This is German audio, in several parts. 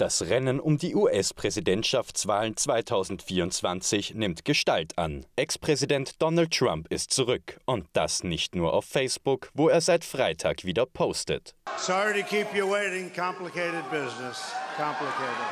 Das Rennen um die US-Präsidentschaftswahlen 2024 nimmt Gestalt an. Ex-Präsident Donald Trump ist zurück und das nicht nur auf Facebook, wo er seit Freitag wieder postet. Sorry to keep you waiting, complicated business. Complicated.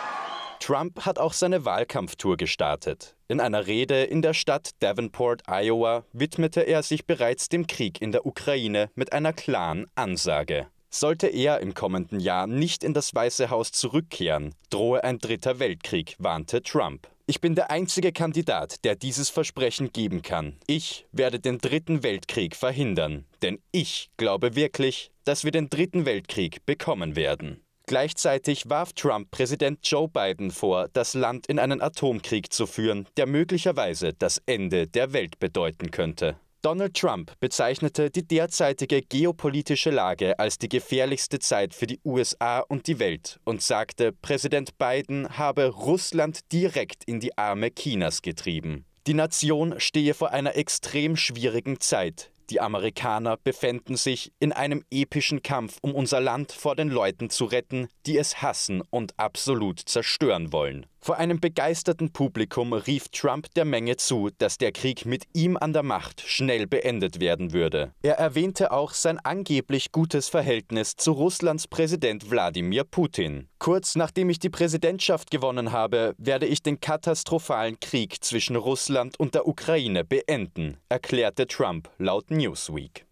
Trump hat auch seine Wahlkampftour gestartet. In einer Rede in der Stadt Davenport, Iowa, widmete er sich bereits dem Krieg in der Ukraine mit einer klaren Ansage. Sollte er im kommenden Jahr nicht in das Weiße Haus zurückkehren, drohe ein dritter Weltkrieg, warnte Trump. Ich bin der einzige Kandidat, der dieses Versprechen geben kann. Ich werde den dritten Weltkrieg verhindern, denn ich glaube wirklich, dass wir den dritten Weltkrieg bekommen werden. Gleichzeitig warf Trump Präsident Joe Biden vor, das Land in einen Atomkrieg zu führen, der möglicherweise das Ende der Welt bedeuten könnte. Donald Trump bezeichnete die derzeitige geopolitische Lage als die gefährlichste Zeit für die USA und die Welt und sagte, Präsident Biden habe Russland direkt in die Arme Chinas getrieben. Die Nation stehe vor einer extrem schwierigen Zeit. Die Amerikaner befänden sich in einem epischen Kampf, um unser Land vor den Leuten zu retten, die es hassen und absolut zerstören wollen. Vor einem begeisterten Publikum rief Trump der Menge zu, dass der Krieg mit ihm an der Macht schnell beendet werden würde. Er erwähnte auch sein angeblich gutes Verhältnis zu Russlands Präsident Wladimir Putin. Kurz nachdem ich die Präsidentschaft gewonnen habe, werde ich den katastrophalen Krieg zwischen Russland und der Ukraine beenden, erklärte Trump laut Newsweek.